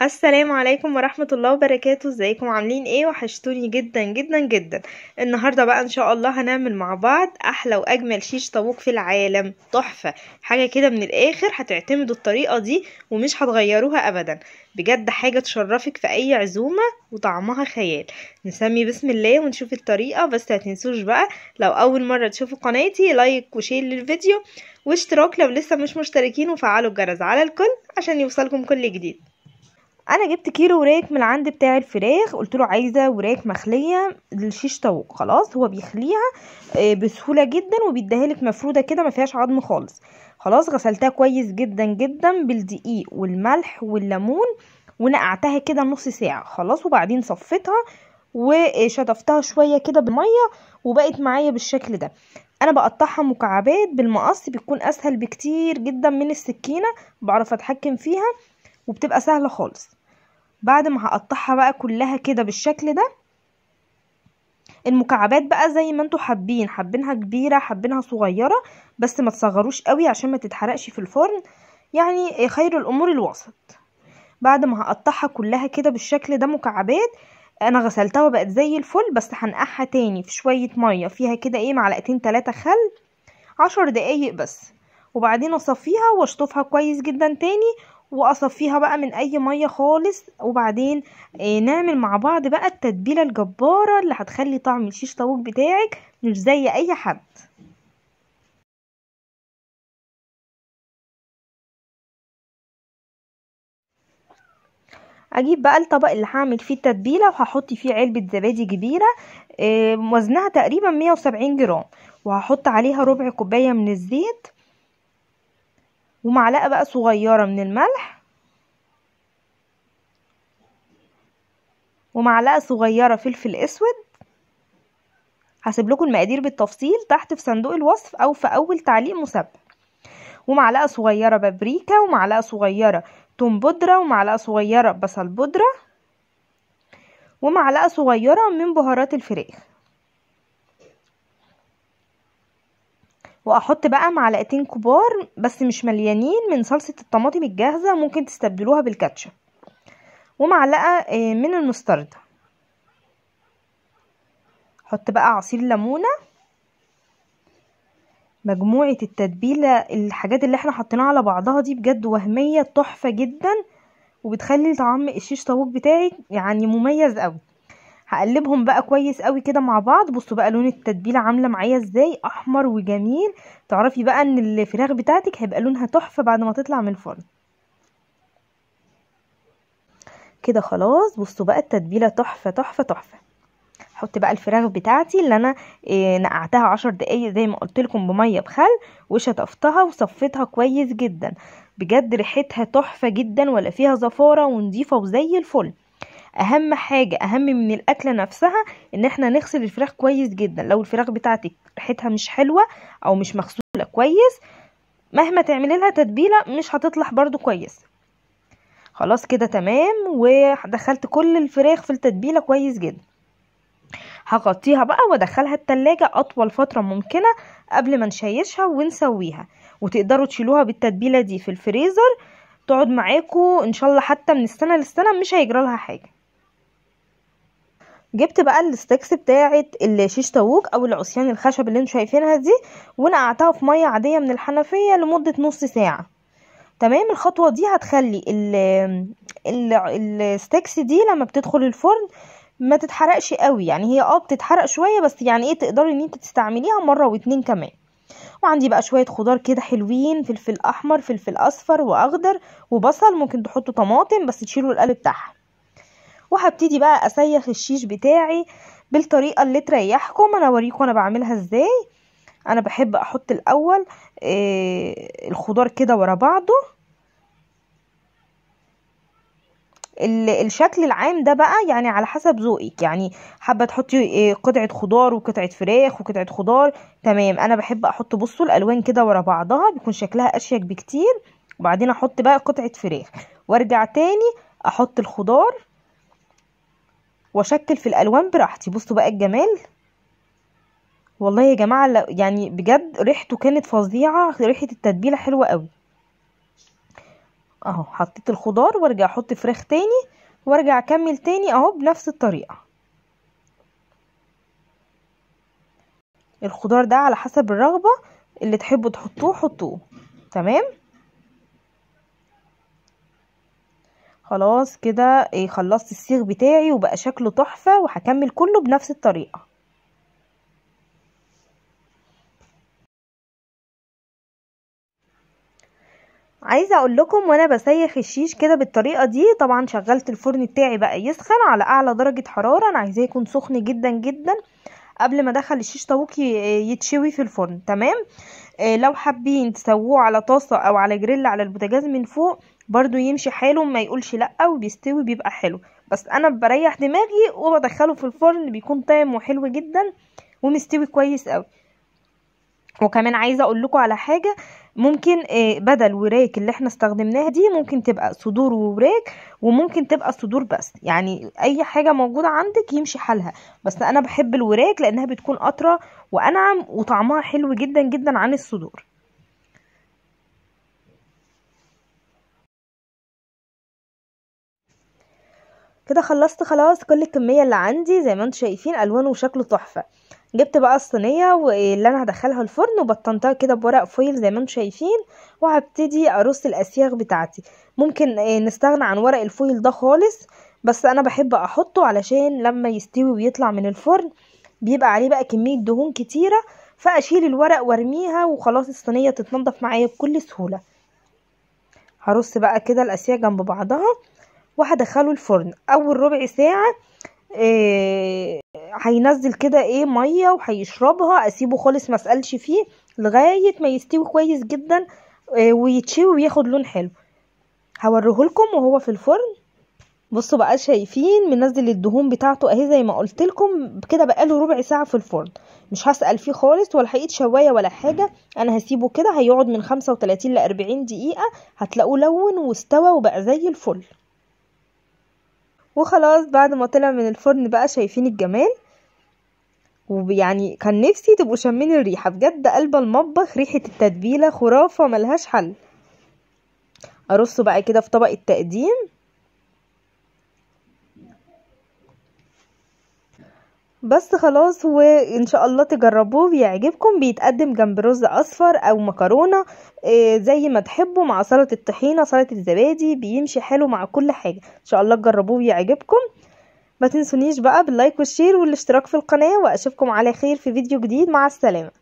السلام عليكم ورحمة الله وبركاته ازيكم عاملين ايه وحشتوني جدا جدا جدا النهاردة بقى ان شاء الله هنعمل مع بعض احلى واجمل شيش طابوق في العالم تحفة حاجة كده من الاخر هتعتمدوا الطريقة دي ومش هتغيروها ابدا بجد حاجة تشرفك في اي عزومة وطعمها خيال نسمي بسم الله ونشوف الطريقة بس هتنسوش بقى لو اول مرة تشوفوا قناتي لايك وشير للفيديو واشتراك لو لسه مش مشتركين وفعلوا الجرس على الكل عشان يوصلكم كل جديد انا جبت كيلو وراك من عند بتاع الفراخ قلت له عايزه وراك مخليه للشيش طاووق خلاص هو بيخليها آه، بسهوله جدا وبيديها لك مفروده كده ما فيهاش عظم خالص خلاص غسلتها كويس جدا جدا بالدقيق والملح والليمون ونقعتها كده نص ساعه خلاص وبعدين صفيتها وشطفتها شويه كده بالميه وبقت معايا بالشكل ده انا بقطعها مكعبات بالمقص بيكون اسهل بكتير جدا من السكينه بعرف اتحكم فيها وبتبقى سهله خالص بعد ما هقطعها بقى كلها كده بالشكل ده المكعبات بقى زي ما انتوا حابين حابينها كبيره حابينها صغيره بس ما تصغروش قوي عشان ما تتحرقش في الفرن يعني خير الامور الوسط بعد ما هقطعها كلها كده بالشكل ده مكعبات انا غسلتها وبقت زي الفل بس هنقعها تاني في شويه ميه فيها كده ايه معلقتين تلاتة خل عشر دقايق بس وبعدين اصفيها واشطفها كويس جدا تاني واصفيها بقى من اي ميه خالص وبعدين آه، نعمل مع بعض بقى التتبيله الجباره اللي هتخلي طعم الشيش طاووق بتاعك مش زي اي حد اجيب بقى الطبق اللي هعمل فيه التتبيله وهحط فيه علبه زبادي كبيره آه، وزنها تقريبا 170 جرام وهحط عليها ربع كوبايه من الزيت ومعلقة بقى صغيرة من الملح ومعلقة صغيرة فلفل اسود هسيب لكم المقادير بالتفصيل تحت في صندوق الوصف او في اول تعليق مسبب ومعلقة صغيرة بابريكا ومعلقة صغيرة توم بودرة ومعلقة صغيرة بصل بودرة ومعلقة صغيرة من بهارات الفراخ واحط بقى معلقتين كبار بس مش مليانين من صلصه الطماطم الجاهزه ممكن تستبدلوها بالكاتشب ومعلقه آه، من المستردة حط بقى عصير ليمونه مجموعه التتبيله الحاجات اللي احنا حطيناها على بعضها دي بجد وهميه تحفه جدا وبتخلي طعم الشيش طاووق بتاعي يعني مميز قوي هقلبهم بقى كويس قوي كده مع بعض بصوا بقى لون التتبيله عامله معايا ازاي احمر وجميل تعرفي بقى ان الفراخ بتاعتك هيبقى لونها تحفه بعد ما تطلع من الفرن كده خلاص بصوا بقى التتبيله تحفه تحفه تحفه احط بقى الفراخ بتاعتي اللي انا إيه نقعتها عشر دقايق زي ما قلت لكم بميه بخل وشطفتها وصفيتها كويس جدا بجد ريحتها تحفه جدا ولا فيها زفاره ونضيفه وزي الفل اهم حاجه اهم من الاكله نفسها ان احنا نغسل الفراخ كويس جدا لو الفراخ بتاعتك ريحتها مش حلوه او مش مغسوله كويس مهما تعملي لها تتبيله مش هتطلع برضو كويس خلاص كده تمام ودخلت كل الفراخ في التتبيله كويس جدا هغطيها بقى وادخلها التلاجة اطول فترة ممكنة قبل ما نشيشها ونسويها وتقدروا تشيلوها بالتتبيلة دي في الفريزر تقعد معاكم ان شاء الله حتى من السنة للسنة مش هيجرالها حاجة جبت بقى الستكس بتاعه الشيش طاووق او العصيان الخشب اللي انتم شايفينها دي ونقعتها في ميه عاديه من الحنفيه لمده نص ساعه تمام الخطوه دي هتخلي الستكس دي لما بتدخل الفرن ما تتحرقش قوي يعني هي اه بتتحرق شويه بس يعني ايه تقدري ان انت تستعمليها مره واتنين كمان وعندي بقى شويه خضار كده حلوين فلفل احمر فلفل اصفر واخضر وبصل ممكن تحطوا طماطم بس تشيلوا القلب بتاعها وهبتدي بقى اسيخ الشيش بتاعي بالطريقة اللي تريحكم انا اوريكم انا بعملها ازاي انا بحب احط الاول آه الخضار كده ورا بعضه الشكل العام ده بقى يعني على حسب ذوقك يعني حابه تحطي آه، قطعه خضار وقطعه فراخ وقطعه خضار تمام انا بحب احط بصوا الالوان كده ورا بعضها بيكون شكلها اشيك بكتير وبعدين احط بقى قطعه فراخ وارجع تاني احط الخضار واشكل في الالوان براحتي بصوا بقى الجمال والله يا جماعه يعني بجد ريحته كانت فظيعه ريحه التتبيله حلوه قوي اهو حطيت الخضار وارجع احط فراخ تاني وارجع اكمل تاني اهو بنفس الطريقه الخضار ده على حسب الرغبه اللي تحبوا تحطوه حطوه تمام خلاص كده ايه خلصت السيخ بتاعي وبقى شكله تحفة وهكمل كله بنفس الطريقة عايزه اقول لكم وانا بسيخ الشيش كده بالطريقه دي طبعا شغلت الفرن بتاعي بقى يسخن على اعلى درجه حراره انا عايزاه يكون سخن جدا جدا قبل ما ادخل الشيش طاووق يتشوي في الفرن تمام إيه، لو حابين تسووه على طاسه او على جريل على البوتاجاز من فوق برضو يمشي حاله ما يقولش لا وبيستوي بيبقى حلو بس انا بريح دماغي وبدخله في الفرن بيكون طعم وحلو جدا ومستوي كويس قوي وكمان عايزه اقول لكم على حاجه ممكن آه، بدل وراك اللي احنا استخدمناها دي ممكن تبقى صدور ووراك وممكن تبقى صدور بس يعني اي حاجه موجوده عندك يمشي حالها بس انا بحب الوراك لانها بتكون اطرى وانعم وطعمها حلو جدا جدا عن الصدور كده خلصت خلاص كل الكمية اللي عندي زي ما انتم شايفين الوانه وشكله تحفة جبت بقى الصينية واللي انا هدخلها الفرن وبطنتها كده بورق فويل زي ما انتم شايفين وهبتدي ارص الاسياخ بتاعتي ممكن آه، نستغنى عن ورق الفويل ده خالص بس انا بحب احطه علشان لما يستوي ويطلع من الفرن بيبقى عليه بقى كمية دهون كتيرة فاشيل الورق وارميها وخلاص الصينية تتنضف معايا بكل سهولة هرص بقى كده الاسياخ جنب بعضها وهدخله الفرن اول ربع ساعه آه، هينزل كده ايه ميه وهيشربها اسيبه خالص ما اسالش فيه لغايه ما يستوي كويس جدا إيه ويتشوي وياخد لون حلو هوريهولكم وهو في الفرن بصوا بقى شايفين منزل الدهون بتاعته اهي زي ما قلت لكم كده بقاله ربع ساعه في الفرن مش هسال فيه خالص ولا هيقيت شوايه ولا حاجه انا هسيبه كده هيقعد من 35 ل 40 دقيقه هتلاقوه لون واستوى وبقى زي الفل وخلاص بعد ما طلع من الفرن بقى شايفين الجمال ويعني كان نفسي تبقوا شامين الريحه بجد قلب المطبخ ريحه التتبيله خرافه ملهاش حل ارصه بقى كده في طبق التقديم بس خلاص هو ان شاء الله تجربوه بيعجبكم بيتقدم جنب رز اصفر او مكرونه آه، زي ما تحبوا مع سلطه الطحينه سلطه الزبادي بيمشي حلو مع كل حاجه ان شاء الله تجربوه بيعجبكم ما تنسونيش بقى باللايك والشير والاشتراك في القناه واشوفكم على خير في فيديو جديد مع السلامه